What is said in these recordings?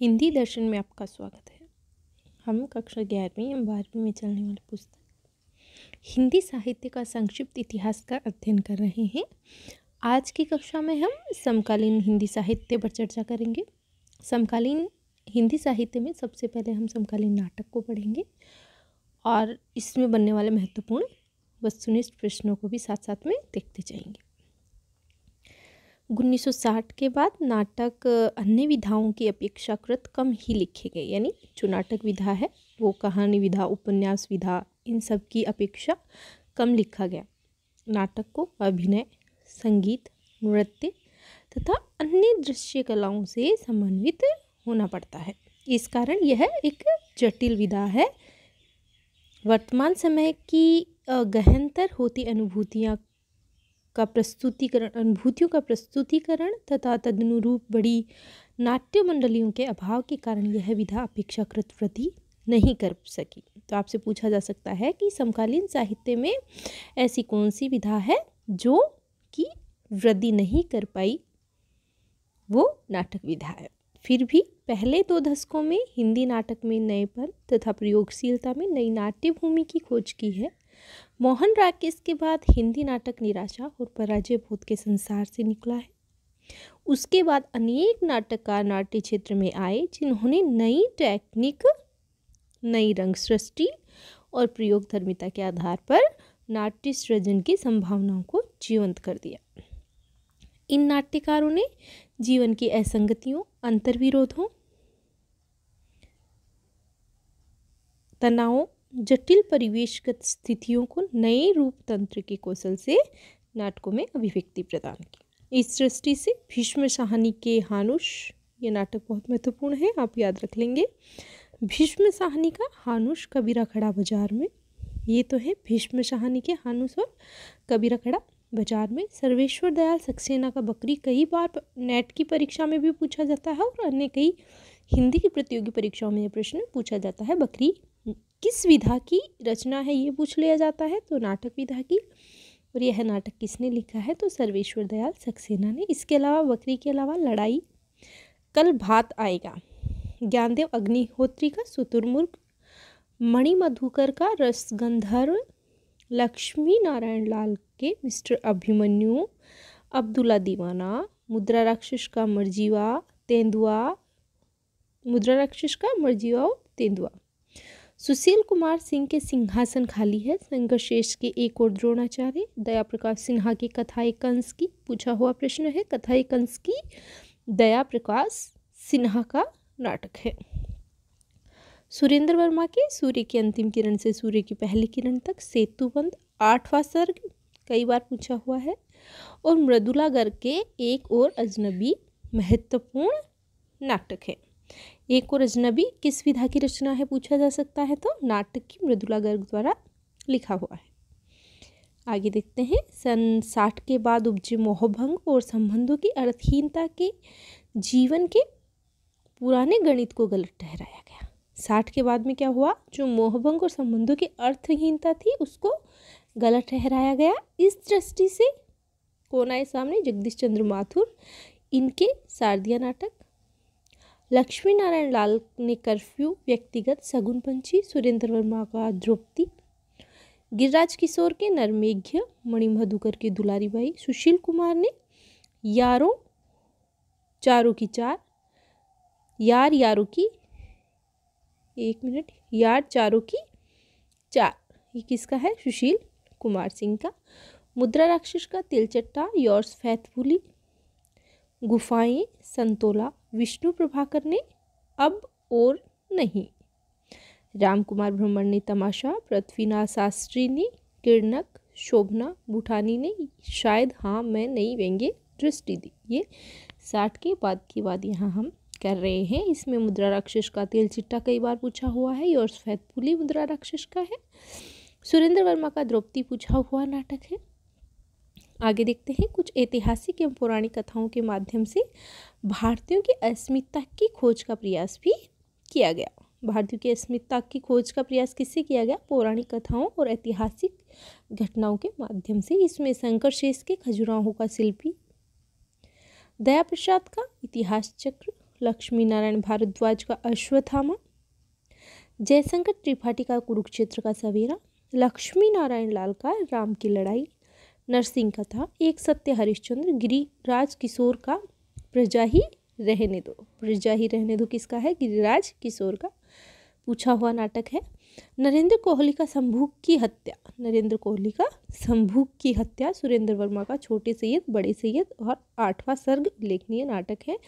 हिंदी दर्शन में आपका स्वागत है हम कक्षा ग्यारहवीं एवं बारहवीं में चलने वाली पुस्तक हिंदी साहित्य का संक्षिप्त इतिहास का अध्ययन कर रहे हैं आज की कक्षा में हम समकालीन हिंदी साहित्य पर चर्चा करेंगे समकालीन हिंदी साहित्य में सबसे पहले हम समकालीन नाटक को पढ़ेंगे और इसमें बनने वाले महत्वपूर्ण वस्तुनिष्ठ प्रश्नों को भी साथ साथ में देखते जाएंगे 1960 के बाद नाटक अन्य विधाओं की अपेक्षाकृत कम ही लिखे गए यानी जो नाटक विधा है वो कहानी विधा उपन्यास विधा इन सब की अपेक्षा कम लिखा गया नाटक को अभिनय संगीत नृत्य तथा अन्य दृश्य कलाओं से समन्वित होना पड़ता है इस कारण यह एक जटिल विधा है वर्तमान समय की गहनतर होती अनुभूतियाँ का प्रस्तुतिकरण अनुभूतियों का प्रस्तुतिकरण तथा तदनुरूप बड़ी नाट्य मंडलियों के अभाव के कारण यह विधा अपेक्षाकृत वृद्धि नहीं कर सकी तो आपसे पूछा जा सकता है कि समकालीन साहित्य में ऐसी कौन सी विधा है जो कि वृद्धि नहीं कर पाई वो नाटक विधा है फिर भी पहले दो दशकों में हिंदी नाटक में नएपन तथा प्रयोगशीलता में नई नाट्य भूमि की खोज की है मोहन राकेश के बाद हिंदी नाटक निराशा और पराजय भूत के संसार से निकला है उसके बाद अनेक नाटककार नाट्य क्षेत्र में आए जिन्होंने नई टेक्निक नई रंग सृष्टि और प्रयोग धर्मिता के आधार पर नाट्य सृजन की संभावनाओं को जीवंत कर दिया इन नाट्यकारों ने जीवन की असंगतियों अंतर्विरोधों तनावों जटिल परिवेशगत स्थितियों को नए रूप तंत्र के कौशल से नाटकों में अभिव्यक्ति प्रदान की इस दृष्टि से भीष्म साहनी के हानुष ये नाटक बहुत महत्वपूर्ण है आप याद रख लेंगे भीष्म साहनी का हानुष कबीरा खड़ा बाजार में ये तो है भीष्म साहनी के हानुष और कबीरा खड़ा बाजार में सर्वेश्वर दयाल सक्सेना का बकरी कई बार नेट की परीक्षा में भी पूछा जाता है और अन्य कई हिंदी की प्रतियोगी परीक्षाओं में यह प्रश्न पूछा जाता है बकरी किस विधा की रचना है ये पूछ लिया जाता है तो नाटक विधा की और यह नाटक किसने लिखा है तो सर्वेश्वर दयाल सक्सेना ने इसके अलावा बकरी के अलावा लड़ाई कल भात आएगा ज्ञानदेव अग्निहोत्री का सुतुरमुर्ग मणिमधुकर का रसगंधर्व लक्ष्मी नारायण लाल के मिस्टर अभिमन्यु अब्दुल्ला दीवाना मुद्रा राक्षस का मर्जीवा तेंदुआ मुद्रा राक्षस का मर्जीवा तेंदुआ सुशील कुमार सिंह के सिंहासन खाली है संघर्षेष के एक और द्रोणाचार्य दया प्रकाश सिन्हा की कथाए कंस की पूछा हुआ प्रश्न है कथाए कंस की दया प्रकाश सिन्हा का नाटक है सुरेंद्र वर्मा के सूर्य की अंतिम किरण से सूर्य की पहली किरण तक सेतुबंध आठवां सर्ग कई बार पूछा हुआ है और मृदुला गर्ग के एक और अजनबी महत्वपूर्ण नाटक है एक और अजनबी किस विधा की रचना है पूछा जा सकता है तो नाटक की मृदुला गर्ग द्वारा लिखा हुआ है आगे देखते हैं सन साठ के बाद उपजे मोहभंग और संबंधों की अर्थहीनता के जीवन के पुराने गणित को गलत ठहराया गया साठ के बाद में क्या हुआ जो मोहभंग और संबंधों की अर्थहीनता थी उसको गलत ठहराया गया इस दृष्टि से कौन आए सामने जगदीश चंद्र माथुर इनके शारदीय नाटक लक्ष्मी नारायण लाल ने कर्फ्यू व्यक्तिगत सगुन पंची सुरेंद्र वर्मा का द्रौपदी गिरिराज किशोर के नरमेघ्य मणि मधुकर के दुलारी बाई सुशील कुमार ने यारों चारों की चार यार यारों की एक मिनट यार चारों की चार ये किसका है सुशील कुमार सिंह का मुद्रा राक्षस का तिलचट्टा योर्स फैथफुली गुफाएं संतोला विष्णु प्रभाकर ने अब और नहीं रामकुमार ब्रह्मण ने तमाशा पृथ्वीनाथ शास्त्री ने किरणक शोभना भूठानी ने शायद हाँ मैं नहीं व्यंग्य दृष्टि दी ये साठ के बाद की बात यहाँ हम कर रहे हैं इसमें मुद्रा राक्षस का तेल चिट्टा कई बार पूछा हुआ है और सफेद पुली मुद्रा राक्षस का है सुरेंद्र वर्मा का द्रौपदी पूछा हुआ नाटक है आगे देखते हैं कुछ ऐतिहासिक एवं पौराणिक कथाओं के माध्यम से भारतीयों की अस्मिता की खोज का प्रयास भी किया गया भारतीयों की अस्मिता की खोज का प्रयास किससे किया गया पौराणिक कथाओं और ऐतिहासिक घटनाओं के माध्यम से इसमें शंकर शेष के खजुराहों का शिल्पी दया प्रसाद का इतिहास चक्र लक्ष्मी नारायण भारद्वाज का अश्वथामा जयशंकर त्रिपाठी का कुरुक्षेत्र का सवेरा लक्ष्मी नारायण लाल का राम की लड़ाई नरसिंह का था एक सत्य हरिश्चंद्र गिरिराज किशोर का प्रजा ही रहने दो प्रजा ही रहने दो किसका है गिरिराज किशोर का पूछा हुआ नाटक है नरेंद्र कोहली का शंभूक की हत्या नरेंद्र कोहली का शंभूक की हत्या सुरेंद्र वर्मा का छोटे सैयद बड़े सैयद और आठवां सर्ग लेखनीय नाटक है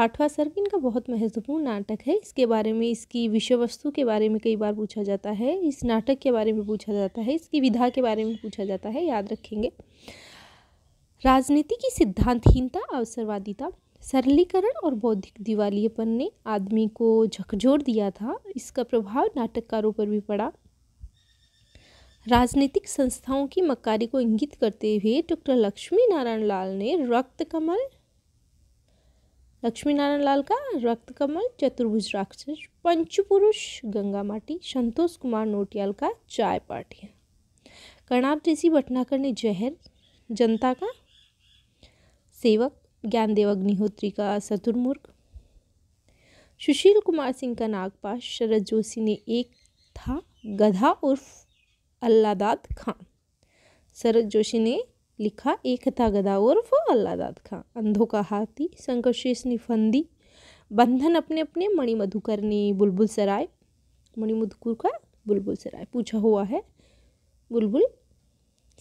आठवां सर्ग इनका बहुत महत्वपूर्ण नाटक है इसके बारे में इसकी विषय वस्तु के बारे में कई बार पूछा जाता है इस नाटक के बारे में पूछा जाता है इसकी विधा के बारे में पूछा जाता है याद रखेंगे राजनीति की सिद्धांतहीनता अवसरवादिता सरलीकरण और बौद्धिक दिवालियपन ने आदमी को झकझोर दिया था इसका प्रभाव नाटककारों पर भी पड़ा राजनीतिक संस्थाओं की मक्कारी को इंगित करते हुए डॉक्टर लक्ष्मी नारायण लाल ने रक्त कमल लक्ष्मी नारायण लाल का रक्त कमल चतुर्भुज राक्षस पंचपुरुष गंगा माटी संतोष कुमार नोटियाल का चाय पार्टी कर्णाब जैसी भटनाकर ने जहर जनता का सेवक ज्ञानदेव अग्निहोत्री का शतुर्मुर्ग सुशील कुमार सिंह का नागपाश शरद जोशी ने एक था गधा उर्फ अल्लादाद खान शरद जोशी ने लिखा एक था गदा उर्फ दाद खां अंधों का हाथी शंकरशेष निफंदी बंधन अपने अपने मणि मधुकर ने बुलबुल सराय मधुकुर का बुलबुल सराय पूछा हुआ है बुलबुल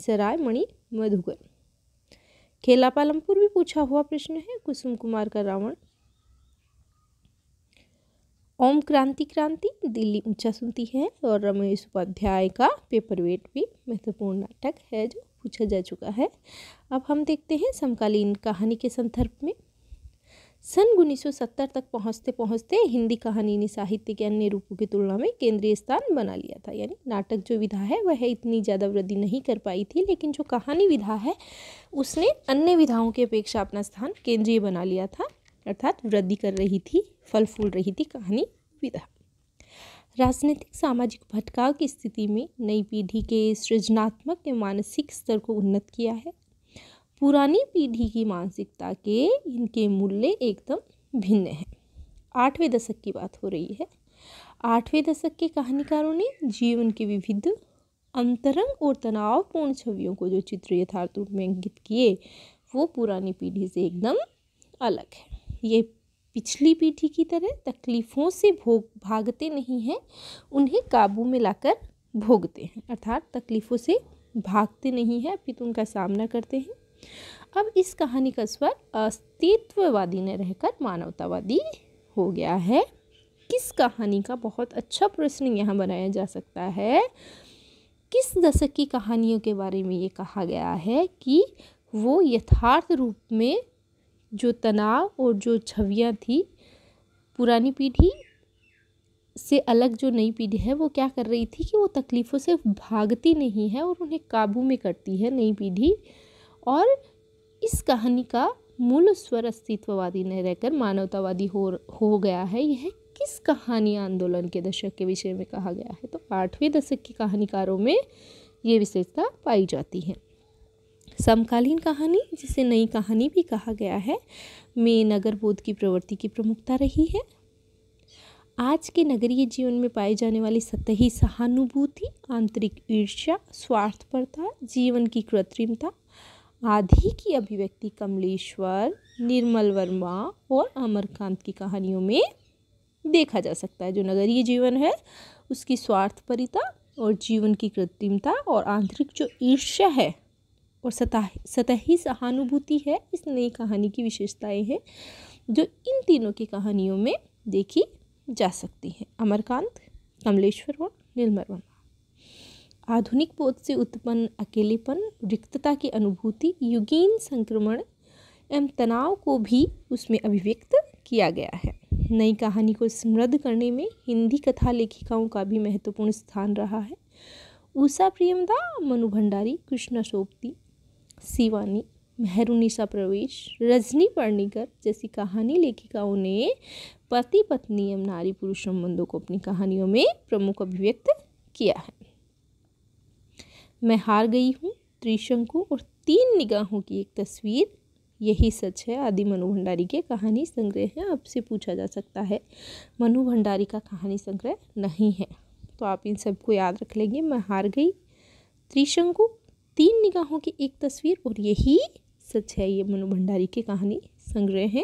सराय मणि मधुकर खेला पालमपुर भी पूछा हुआ प्रश्न है कुसुम कुमार का रावण ओम क्रांति क्रांति दिल्ली ऊंचा सुनती है और रमेश उपाध्याय का पेपर वेट भी महत्वपूर्ण नाटक है जो पूछा जा चुका है अब हम देखते हैं समकालीन कहानी के संदर्भ में सन सत्तर तक पहुंचते पहुंचते हिंदी कहानी ने साहित्य के अन्य रूपों की तुलना में केंद्रीय स्थान बना लिया था यानी नाटक जो विधा है वह इतनी ज़्यादा वृद्धि नहीं कर पाई थी लेकिन जो कहानी विधा है उसने अन्य विधाओं की अपेक्षा अपना स्थान केंद्रीय बना लिया था अर्थात वृद्धि कर रही थी फल फूल रही थी कहानी विधा राजनीतिक सामाजिक भटकाव की स्थिति में नई पीढ़ी के सृजनात्मक एवं मानसिक स्तर को उन्नत किया है पुरानी पीढ़ी की मानसिकता के इनके मूल्य एकदम भिन्न हैं आठवें दशक की बात हो रही है आठवें दशक के कहानीकारों ने जीवन के विविध अंतरंग और तनावपूर्ण छवियों को जो चित्र यथार्थ रूप में अंकित किए वो पुरानी पीढ़ी से एकदम अलग है ये पिछली पीढ़ी की तरह तकलीफ़ों से भोग भागते नहीं हैं उन्हें काबू में लाकर भोगते हैं अर्थात तकलीफ़ों से भागते नहीं हैं अपितु उनका सामना करते हैं अब इस कहानी का स्वर अस्तित्ववादी ने रहकर मानवतावादी हो गया है किस कहानी का बहुत अच्छा प्रश्न यहाँ बनाया जा सकता है किस दशक की कहानियों के बारे में ये कहा गया है कि वो यथार्थ रूप में जो तनाव और जो छवियाँ थी पुरानी पीढ़ी से अलग जो नई पीढ़ी है वो क्या कर रही थी कि वो तकलीफ़ों से भागती नहीं है और उन्हें काबू में करती है नई पीढ़ी और इस कहानी का मूल स्वर अस्तित्ववादी न रहकर मानवतावादी हो हो गया है यह किस कहानी आंदोलन के दशक के विषय में कहा गया है तो आठवें दशक के कहानीकारों में ये विशेषता पाई जाती है समकालीन कहानी जिसे नई कहानी भी कहा गया है में नगर बोध की प्रवृत्ति की प्रमुखता रही है आज के नगरीय जीवन में पाई जाने वाली सतही सहानुभूति आंतरिक ईर्ष्या स्वार्थपरता जीवन की कृत्रिमता आदि की अभिव्यक्ति कमलेश्वर निर्मल वर्मा और अमरकांत की कहानियों में देखा जा सकता है जो नगरीय जीवन है उसकी स्वार्थपरिता और जीवन की कृत्रिमता और आंतरिक जो ईर्ष्या है और सतह सतही सहानुभूति है इस नई कहानी की विशेषताएं हैं जो इन तीनों की कहानियों में देखी जा सकती हैं अमरकांत कमलेश्वर और निर्मर वर्मा आधुनिक बोध से उत्पन्न अकेलेपन रिक्तता की अनुभूति युगीन संक्रमण एवं तनाव को भी उसमें अभिव्यक्त किया गया है नई कहानी को समृद्ध करने में हिंदी कथा लेखिकाओं का भी महत्वपूर्ण स्थान रहा है उषा प्रियमदा मनु भंडारी कृष्णा सोपती शिवानी मेहरूनिशा प्रवेश रजनी पर्णिकर जैसी कहानी लेखिकाओं ने पति पत्नी एवं नारी पुरुष संबंधों को अपनी कहानियों में प्रमुख अभिव्यक्त किया है मैं हार गई हूँ त्रिशंकु और तीन निगाहों की एक तस्वीर यही सच है आदि मनु भंडारी के कहानी संग्रह हैं आपसे पूछा जा सकता है मनु भंडारी का कहानी संग्रह नहीं है तो आप इन सबको याद रख लेंगे मैं हार गई त्रिशंकु तीन निगाहों की एक तस्वीर और यही सच है ये मनु भंडारी की कहानी संग्रह है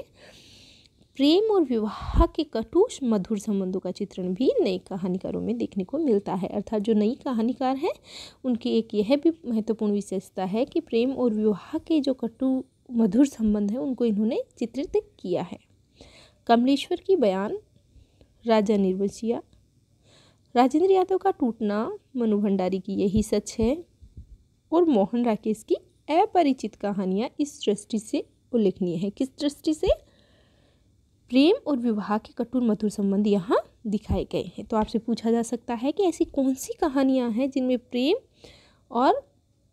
प्रेम और विवाह के कटुष मधुर संबंधों का चित्रण भी नए कहानीकारों में देखने को मिलता है अर्थात जो नई कहानीकार हैं उनकी एक यह भी महत्वपूर्ण विशेषता है कि प्रेम और विवाह के जो कटु मधुर संबंध हैं उनको इन्होंने चित्रित किया है कमलेश्वर की बयान राजा निर्वंशिया राजेंद्र यादव का टूटना मनु भंडारी की यही सच है और मोहन राकेश की अपरिचित कहानियाँ इस दृष्टि से उल्लेखनीय है किस दृष्टि से प्रेम और विवाह के कटुर मधुर संबंध यहाँ दिखाए गए हैं तो आपसे पूछा जा सकता है कि ऐसी कौन सी कहानियाँ हैं जिनमें प्रेम और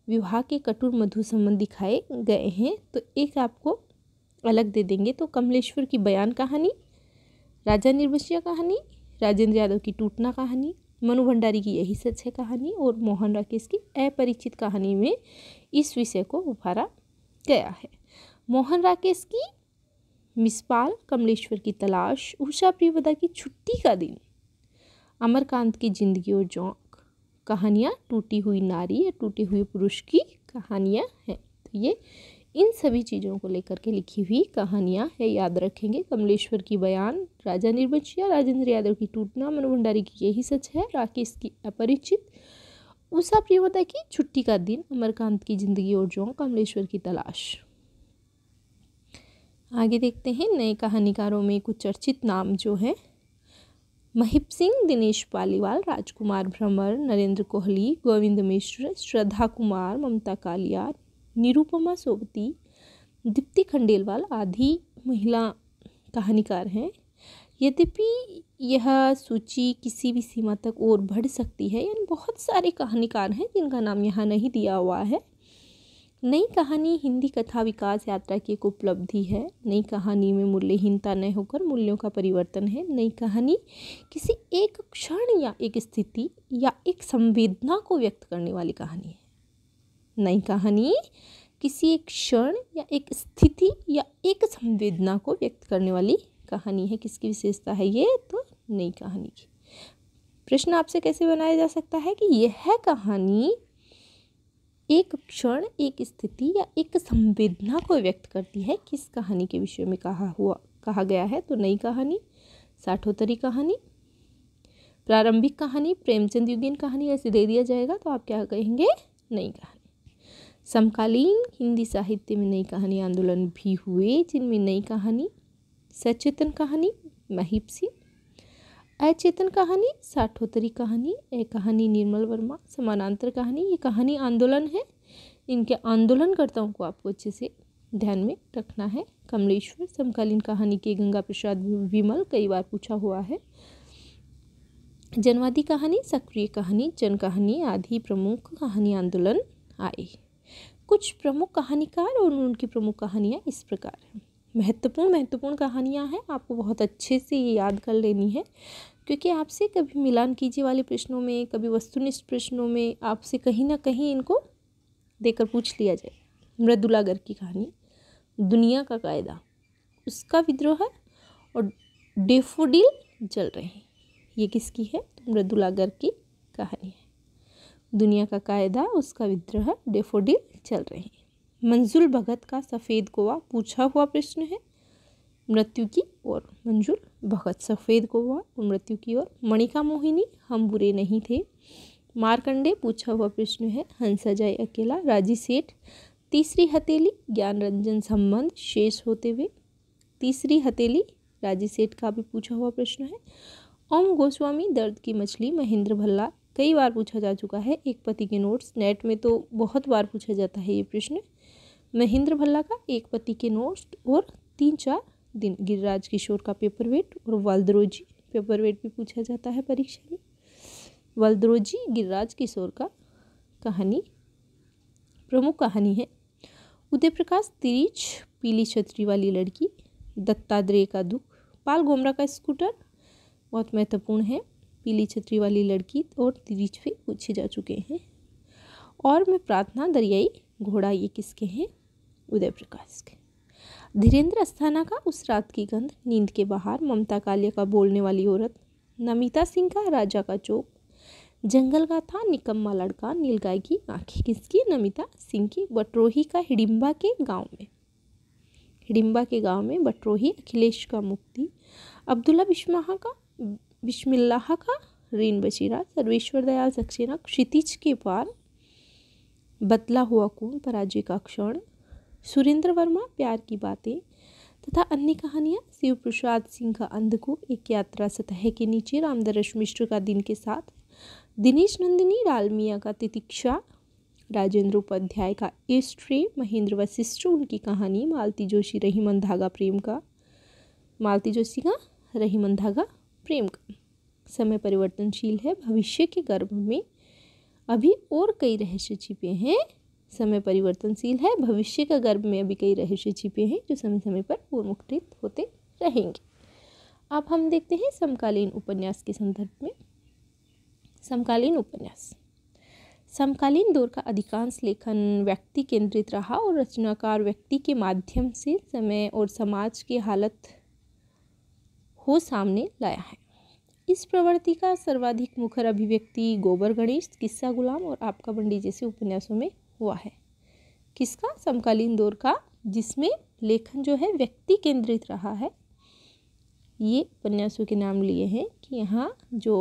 विवाह के कटुर मधुर संबंध दिखाए गए हैं तो एक आपको अलग दे देंगे तो कमलेश्वर की बयान कहानी राजा निर्वशिया कहानी राजेंद्र यादव की टूटना कहानी मनु भंडारी की यही सच है कहानी और मोहन राकेश की अपरिचित कहानी में इस विषय को उभारा गया है मोहन राकेश की मिसपाल कमलेश्वर की तलाश उषा प्रियवदा की छुट्टी का दिन अमरकांत की जिंदगी और जौक कहानियाँ टूटी हुई नारी या टूटे हुए पुरुष की कहानियाँ हैं तो ये इन सभी चीज़ों को लेकर के लिखी हुई कहानियाँ है याद रखेंगे कमलेश्वर की बयान राजा निर्वंश या राजेंद्र यादव की टूटना मनु भंडारी की यही सच है राकेश की अपरिचित उषा प्रियवता की छुट्टी का दिन अमरकांत की जिंदगी और जो कमलेश्वर की तलाश आगे देखते हैं नए कहानीकारों में कुछ चर्चित नाम जो है महिप सिंह दिनेश पालीवाल राजकुमार भ्रमर नरेंद्र कोहली गोविंद मिश्र श्रद्धा कुमार ममता कालिया निरुपमा सोबती दीप्ति खंडेलवाल आदि महिला कहानीकार हैं यद्यपि यह सूची किसी भी सीमा तक और बढ़ सकती है यानी बहुत सारे कहानीकार हैं जिनका नाम यहाँ नहीं दिया हुआ है नई कहानी हिंदी कथा विकास यात्रा की एक उपलब्धि है नई कहानी में मूल्यहीनता न होकर मूल्यों का परिवर्तन है नई कहानी किसी एक क्षण या एक स्थिति या एक संवेदना को व्यक्त करने वाली कहानी है नई कहानी किसी एक क्षण या एक स्थिति या एक संवेदना को व्यक्त करने वाली कहानी है किसकी विशेषता है ये तो नई कहानी की प्रश्न आपसे कैसे बनाया जा सकता है कि यह कहानी एक क्षण एक स्थिति या एक संवेदना को व्यक्त करती है किस कहानी के विषय में कहा हुआ कहा गया है तो नई कहानी साठोत्तरी कहानी प्रारंभिक कहानी प्रेमचंद युगीन कहानी ऐसे दे दिया जाएगा तो आप क्या कहेंगे नई कहानी समकालीन हिंदी साहित्य में नई कहानी आंदोलन भी हुए जिनमें नई कहानी सचेतन कहानी महिप सिंह अचेतन कहानी साठोत्तरी कहानी ए कहानी निर्मल वर्मा समानांतर कहानी ये कहानी आंदोलन है इनके आंदोलनकर्ताओं को आपको अच्छे से ध्यान में रखना है कमलेश्वर समकालीन कहानी के गंगा प्रसाद विमल कई बार पूछा हुआ है जनवादी कहानी सक्रिय कहानी जन कहानी आदि प्रमुख कहानी आंदोलन आए कुछ प्रमुख कहानीकार और उनकी प्रमुख कहानियाँ इस प्रकार हैं महत्वपूर्ण महत्वपूर्ण कहानियाँ हैं आपको बहुत अच्छे से ये याद कर लेनी है क्योंकि आपसे कभी मिलान कीजिए वाले प्रश्नों में कभी वस्तुनिष्ठ प्रश्नों में आपसे कहीं ना कहीं इनको देकर पूछ लिया जाए मृदुलागर की कहानी दुनिया का कायदा उसका विद्रोह और डेफोडिल जल रहे हैं ये किसकी है तो मृदुलागर की कहानी है दुनिया का कायदा उसका विद्रोह डेफोडिल चल रहे हैं मंजुल भगत का सफ़ेद गोवा पूछा हुआ प्रश्न है मृत्यु की ओर मंजुल भगत सफ़ेद गोवा और मृत्यु की ओर मणिका मोहिनी हम बुरे नहीं थे मारकंडे पूछा हुआ प्रश्न है हंसा जाए अकेला राजी सेठ तीसरी हथेली ज्ञान रंजन संबंध शेष होते हुए तीसरी हथेली राजी सेठ का भी पूछा हुआ प्रश्न है ओम गोस्वामी दर्द की मछली महेंद्र भल्ला कई बार पूछा जा चुका है एक पति के नोट्स नेट में तो बहुत बार पूछा जाता है ये प्रश्न महेंद्र भल्ला का एक पति के नोट्स और तीन चार दिन गिरिराज किशोर का पेपर वेट और वालद्रोजी पेपर वेट भी पूछा जाता है परीक्षा में वालद्रोजी गिरिराज किशोर का कहानी प्रमुख कहानी है उदय प्रकाश तिरिच पीली छतरी वाली लड़की दत्तात्रेय का दुख पाल गोमरा का स्कूटर बहुत महत्वपूर्ण है पीली छतरी वाली लड़की और तीरीच पे पूछे जा चुके हैं और मैं प्रार्थना दरियाई घोड़ा ये किसके हैं उदय प्रकाश के धीरेन्द्र अस्थाना का उस रात की गंध नींद के बाहर ममता कालिया का बोलने वाली औरत नमिता सिंह का राजा का चौक जंगल का था निकम्मा लड़का नीलगाय की आंखें किसकी नमिता सिंह की बटरोही का हिडिम्बा के गांव में हिडिम्बा के गांव में बटरोही अखिलेश का मुक्ति अब्दुल्ला बिशमाहा का बिस्मिल्लाह का रीन बशीरा सर्वेश्वर दयाल सक्सेना क्षितिज के पार बदला हुआ कौन पराजय का क्षण सुरेंद्र वर्मा प्यार की बातें तथा अन्य कहानियाँ शिव प्रसाद सिंह का अंधको एक यात्रा सतह के नीचे रामदरश मिश्र का दिन के साथ दिनेश नंदिनी डालमिया का तितिक्षा राजेंद्र उपाध्याय का एस्ट्रे महेंद्र वशिष्ठ उनकी कहानी मालती जोशी रहीमन धागा प्रेम का मालती जोशी का रहीमन धागा प्रेम का समय परिवर्तनशील है भविष्य के गर्भ में अभी और कई रहस्य छिपे हैं समय परिवर्तनशील है भविष्य का गर्भ में अभी कई रहस्य छिपे हैं जो समय समय पर पूर्वमुखित होते रहेंगे अब हम देखते हैं समकालीन उपन्यास के संदर्भ में समकालीन उपन्यास समकालीन दौर का अधिकांश लेखन व्यक्ति केंद्रित रहा और रचनाकार व्यक्ति के माध्यम से समय और समाज के हालत हो सामने लाया है इस प्रवृत्ति का सर्वाधिक मुखर अभिव्यक्ति गोबर गणेश किस्सा गुलाम और आपका बंडी जैसे उपन्यासों में हुआ है किसका समकालीन दौर का जिसमें लेखन जो है व्यक्ति केंद्रित रहा है ये उपन्यासों के नाम लिए हैं कि यहाँ जो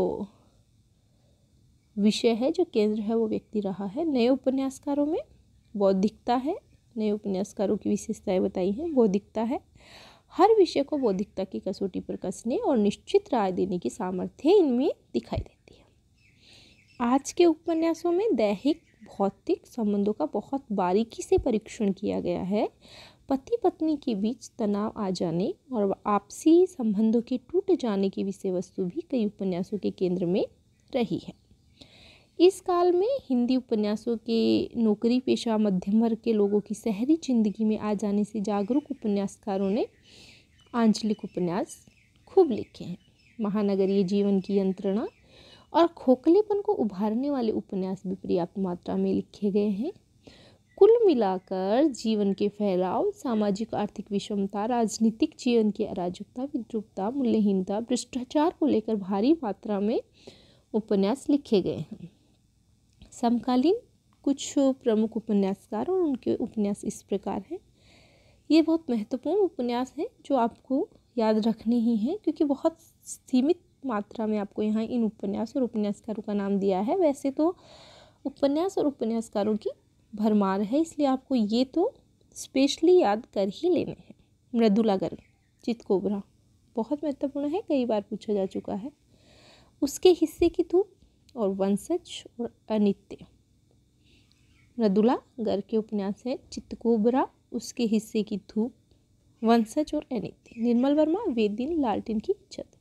विषय है जो केंद्र है वो व्यक्ति रहा है नए उपन्यासकारों में बौद्धिकता है नए उपन्यासकारों की विशेषताएं बताई हैं बौद्धिकता है हर विषय को बौद्धिकता की कसौटी पर कसने और निश्चित राय देने की सामर्थ्य इनमें दिखाई देती है आज के उपन्यासों में दैहिक भौतिक संबंधों का बहुत बारीकी से परीक्षण किया गया है पति पत्नी के बीच तनाव आ जाने और आपसी संबंधों के टूट जाने की विषय वस्तु भी कई उपन्यासों के केंद्र में रही है इस काल में हिंदी उपन्यासों के नौकरी पेशा मध्यम वर्ग के लोगों की शहरी जिंदगी में आ जाने से जागरूक उपन्यासकारों ने आंचलिक उपन्यास खूब लिखे हैं महानगरीय जीवन की यंत्रणा और खोखलेपन को उभारने वाले उपन्यास भी पर्याप्त मात्रा में लिखे गए हैं कुल मिलाकर जीवन के फैलाव सामाजिक आर्थिक विषमता राजनीतिक जीवन की अराजकता विद्रुपता मूल्यहीनता भ्रष्टाचार को लेकर भारी मात्रा में उपन्यास लिखे गए हैं समकालीन कुछ प्रमुख उपन्यासकार और उनके उपन्यास इस प्रकार हैं ये बहुत महत्वपूर्ण उपन्यास हैं जो आपको याद रखने ही हैं क्योंकि बहुत सीमित मात्रा में आपको यहाँ इन उपन्यास और उपन्यासकारों का नाम दिया है वैसे तो उपन्यास और उपन्यासकारों की भरमार है इसलिए आपको ये तो स्पेशली याद कर ही लेने हैं मृदुला गर्ग चितकोबरा बहुत महत्वपूर्ण है कई बार पूछा जा चुका है उसके हिस्से की तू और वंशज और अनित्य मृदुला घर के उपन्यास है चित्तकोबरा उसके हिस्से की धूप वंशज और अनित्य निर्मल वर्मा वेदिन लालटिन की छत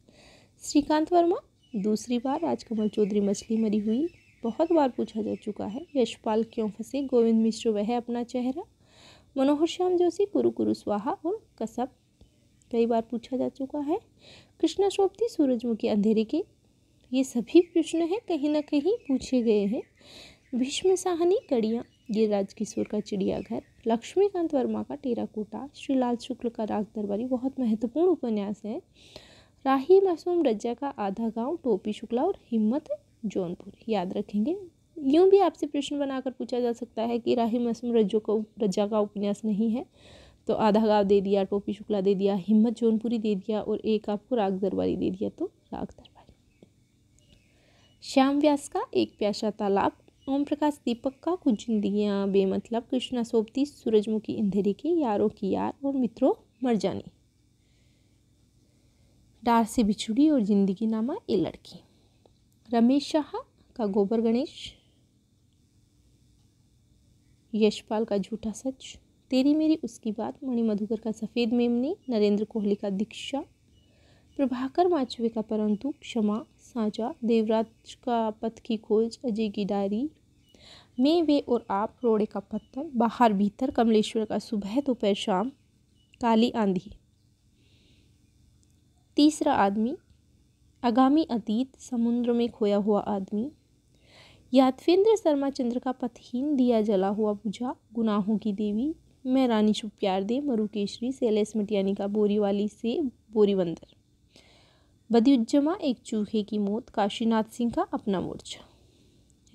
श्रीकांत वर्मा दूसरी बार राजकमल चौधरी मछली मरी हुई बहुत बार पूछा जा चुका है यशपाल क्यों फंसे गोविंद मिश्र वह अपना चेहरा मनोहर श्याम जोशी कुरु कुरु स्वाहा और कसब कई बार पूछा जा चुका है कृष्णा शोभती सूरजमुखी अंधेरे के ये सभी प्रश्न हैं कहीं ना कहीं पूछे गए हैं भीष्म साहनी कड़िया ये राजकिशोर का चिड़ियाघर लक्ष्मीकांत वर्मा का टेराकोटा लाल शुक्ल का राग दरबारी बहुत महत्वपूर्ण उपन्यास है राही मासूम रज्जा का आधा गांव टोपी शुक्ला और हिम्मत जौनपुर याद रखेंगे यूँ भी आपसे प्रश्न बनाकर पूछा जा सकता है कि राही मासूम रज्जो को रज्जा का उपन्यास नहीं है तो आधा गाँव दे दिया टोपी शुक्ला दे दिया हिम्मत जौनपुरी दे दिया और एक आपको राग दरबारी दे दिया तो राग दरबारी श्याम व्यास का एक प्यासा तालाब ओम प्रकाश दीपक का कुछ जिंदगियाँ बेमतलब कृष्णा सोपती सूरजमुखी इंधेरी के यारों की यार और मित्रों मर जानी डार से बिछुड़ी और जिंदगी नामा ये लड़की रमेश शाह का गोबर गणेश यशपाल का झूठा सच तेरी मेरी उसकी बात मणि मधुकर का सफ़ेद मेमनी नरेंद्र कोहली का दीक्षा प्रभाकर माचवे का परंतु क्षमा साझा देवराज का पथ की खोज अजय की डायरी मैं वे और आप रोड़े का पत्थर बाहर भीतर कमलेश्वर का सुबह दोपहर शाम काली आंधी तीसरा आदमी आगामी अतीत समुद्र में खोया हुआ आदमी यादवेंद्र शर्मा चंद्र का पथहीन दिया जला हुआ बुझा गुनाहों की देवी मैं रानी छुप प्यार दे मरुकेशरी शैलेश मटियानी का बोरीवाली से बोरीवंदर बदियुज्जमा एक चूहे की मौत काशीनाथ सिंह का अपना मोर्चा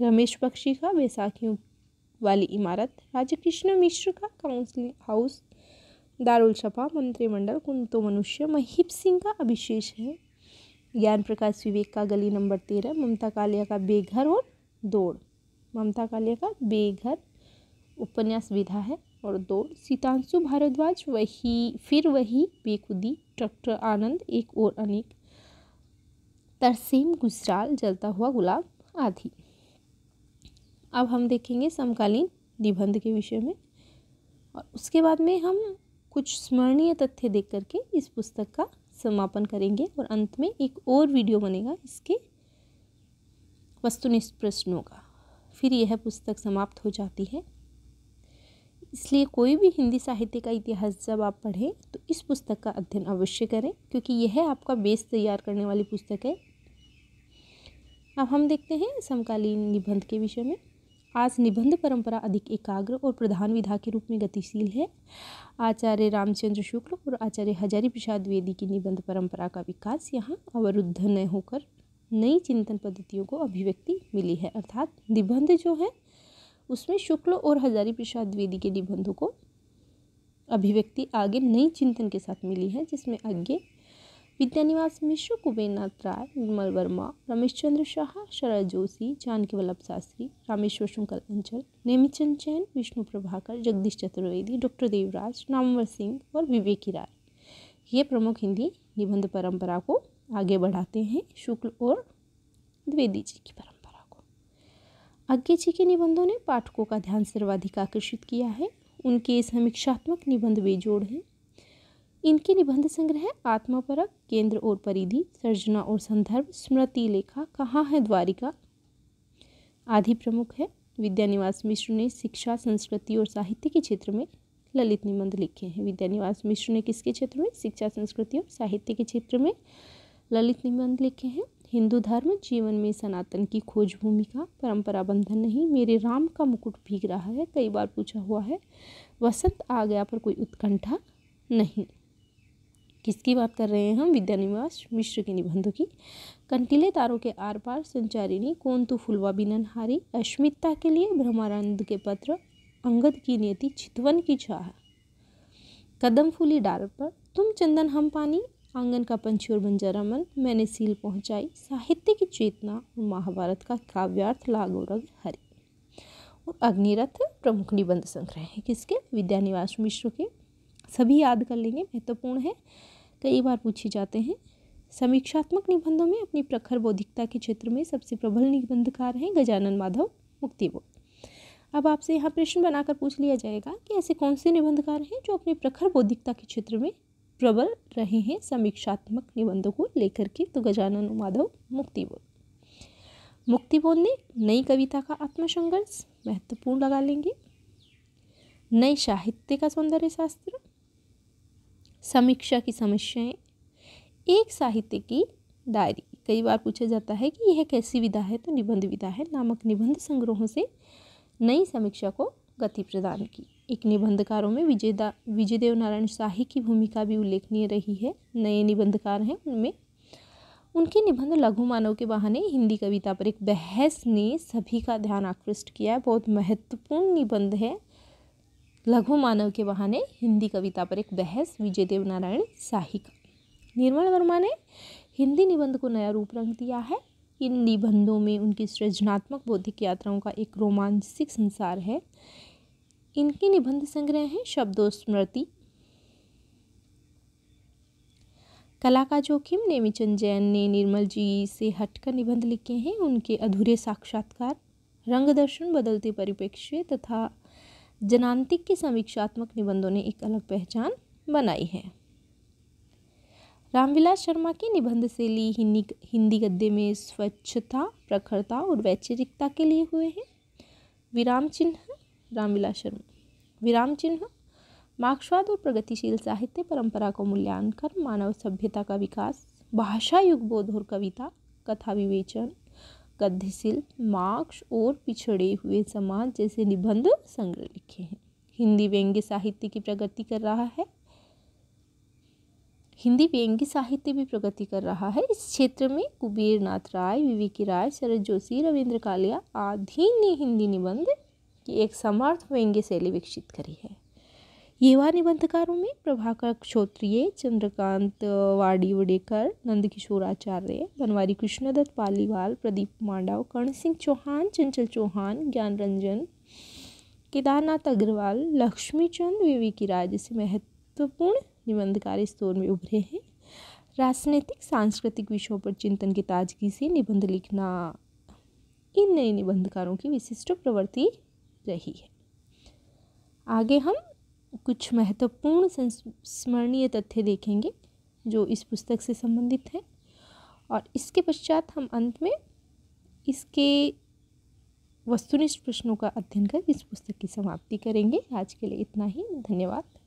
रमेश बख्शी का बैसाखियों वाली इमारत राजकृष्ण मिश्र का काउंसिल हाउस दारुल शफा मंत्रिमंडल कुंतो मनुष्य महिप सिंह का अभिशेष है ज्ञान प्रकाश विवेक का गली नंबर तेरह ममता कालिया का बेघर और दौड़ ममता कालिया का बेघर उपन्यास विधा है और दौड़ सीतांशु भारद्वाज वही फिर वही बेखुदी डॉक्टर आनंद एक और अनेक तरसीम गुजराल जलता हुआ गुलाब आदि अब हम देखेंगे समकालीन निबंध के विषय में और उसके बाद में हम कुछ स्मरणीय तथ्य देख करके इस पुस्तक का समापन करेंगे और अंत में एक और वीडियो बनेगा इसके वस्तुनिष्ठ प्रश्नों का फिर यह पुस्तक समाप्त हो जाती है इसलिए कोई भी हिंदी साहित्य का इतिहास जब आप पढ़ें तो इस पुस्तक का अध्ययन अवश्य करें क्योंकि यह आपका बेस तैयार करने वाली पुस्तक है अब हम देखते हैं समकालीन निबंध के विषय में आज निबंध परंपरा अधिक एकाग्र और प्रधान विधा के रूप में गतिशील है आचार्य रामचंद्र शुक्ल और आचार्य हजारी प्रसाद द्विवेदी की निबंध परंपरा का विकास यहाँ अवरुद्ध न होकर नई चिंतन पद्धतियों को अभिव्यक्ति मिली है अर्थात निबंध जो है उसमें शुक्ल और हजारी प्रसाद द्विवेदी के निबंधों को अभिव्यक्ति आगे नई चिंतन के साथ मिली है जिसमें आगे विद्यानिवास मिश्र कुबेरनाथ राय निर्मल वर्मा रमेश चंद्र शाह शरद जोशी जानकी वल्लभ शास्त्री रामेश्वर शुंकल अंचल नेमीचंद जैन विष्णु प्रभाकर जगदीश चतुर्वेदी डॉक्टर देवराज नामवर सिंह और विवेकी राय ये प्रमुख हिंदी निबंध परंपरा को आगे बढ़ाते हैं शुक्ल और द्विवेदी जी की परंपरा को अज्ञे जी के निबंधों ने पाठकों का ध्यान सर्वाधिक आकर्षित किया है उनके समीक्षात्मक निबंध बेजोड़ हैं इनके निबंध संग्रह आत्मापरक केंद्र और परिधि सर्जना और संदर्भ स्मृति लेखा कहाँ है द्वारिका आदि प्रमुख है विद्यानिवास मिश्र ने शिक्षा संस्कृति और साहित्य के क्षेत्र में ललित निबंध लिखे हैं विद्यानिवास मिश्र ने किसके क्षेत्र में शिक्षा संस्कृति और साहित्य के क्षेत्र में ललित निबंध लिखे हैं हिंदू धर्म जीवन में सनातन की खोज भूमिका परंपरा बंधन नहीं मेरे राम का मुकुट भीग रहा है कई बार पूछा हुआ है वसंत आ गया पर कोई उत्कंठा नहीं किसकी बात कर रहे हैं हम विद्यानिवास मिश्र के निबंधों की कंटीले तारों के आर पार संचारिणी कौन तो फुलवा बिनन हारी अस्मिता के लिए ब्रह्मानंद के पत्र अंगद की नियति चितवन की चाह कदम फूली डार पर तुम चंदन हम पानी आंगन का और बंजारा मन मैंने सील पहुंचाई साहित्य की चेतना और महाभारत का काव्यार्थ रंग हरी और अग्निरथ प्रमुख निबंध संग्रह है किसके विद्यानिवास मिश्र के सभी याद कर लेंगे महत्वपूर्ण है कई बार पूछे जाते हैं समीक्षात्मक निबंधों में अपनी प्रखर बौद्धिकता के क्षेत्र में सबसे प्रबल निबंधकार हैं गजानन माधव मुक्तिबोध अब आपसे यहाँ प्रश्न बनाकर पूछ लिया जाएगा कि ऐसे कौन से निबंधकार हैं जो अपनी प्रखर बौद्धिकता के क्षेत्र में प्रबल रहे हैं समीक्षात्मक निबंधों को लेकर के तो गजानन माधव मुक्तिबोध मुक्तिबोध ने नई कविता का आत्मसंघर्ष महत्वपूर्ण लगा लेंगे नए साहित्य का सौंदर्य शास्त्र समीक्षा की समस्याएं एक साहित्य की डायरी कई बार पूछा जाता है कि यह कैसी विधा है तो निबंध विधा है नामक निबंध संग्रहों से नई समीक्षा को गति प्रदान की एक निबंधकारों में विजयदा विजय देव नारायण शाही की भूमिका भी उल्लेखनीय रही है नए निबंधकार हैं उनमें उनके निबंध लघु मानव के बहाने हिंदी कविता पर एक बहस ने सभी का ध्यान आकृष्ट किया है बहुत महत्वपूर्ण निबंध है लघु मानव के बहाने हिंदी कविता पर एक बहस विजय देवनारायण शाही का निर्मल वर्मा ने हिंदी निबंध को नया रूप रंग दिया है इन निबंधों में उनकी सृजनात्मक बौद्धिक यात्राओं का एक रोमांसिक संसार है इनके निबंध संग्रह हैं शब्दों स्मृति कला का जोखिम नेमीचंद जैन ने निर्मल जी से हटकर निबंध लिखे हैं उनके अधूरे साक्षात्कार रंग दर्शन बदलते परिप्रेक्ष्य तथा जनांतिक के समीक्षात्मक निबंधों ने एक अलग पहचान बनाई है रामविलास शर्मा की निबंध शैली हिंदी हिंदी गद्य में स्वच्छता प्रखरता और वैचारिकता के लिए हुए हैं विराम चिन्ह रामविलास शर्मा विराम चिन्ह मार्क्सवाद और प्रगतिशील साहित्य परंपरा को मूल्यांकन मानव सभ्यता का विकास भाषा युग बोध और कविता कथा विवेचन गद्यशील मार्क्स और पिछड़े हुए समाज जैसे निबंध संग्रह लिखे हैं हिंदी व्यंग्य साहित्य की प्रगति कर रहा है हिंदी व्यंग्य साहित्य भी प्रगति कर रहा है इस क्षेत्र में कुबेर नाथ राय विवेकी राय शरद जोशी रविंद्र कालिया आदि ने हिंदी निबंध की एक समर्थ व्यंग्य शैली विकसित करी है युवा निबंधकारों में प्रभाकर क्षोत्रिय चंद्रकांत वाड़ी वडेकर नंदकिशोर आचार्य बनवारी कृष्णदत्त पालीवाल प्रदीप मांडव कर्ण सिंह चौहान चंचल चौहान ज्ञान रंजन केदारनाथ अग्रवाल लक्ष्मी चंद की राय जैसे महत्वपूर्ण निबंधकार इस दौर में उभरे हैं राजनीतिक सांस्कृतिक विषयों पर चिंतन की ताजगी से निबंध लिखना इन नए निबंधकारों की विशिष्ट प्रवृत्ति रही है आगे हम कुछ महत्वपूर्ण संस्मरणीय तथ्य देखेंगे जो इस पुस्तक से संबंधित हैं और इसके पश्चात हम अंत में इसके वस्तुनिष्ठ प्रश्नों का अध्ययन कर इस पुस्तक की समाप्ति करेंगे आज के लिए इतना ही धन्यवाद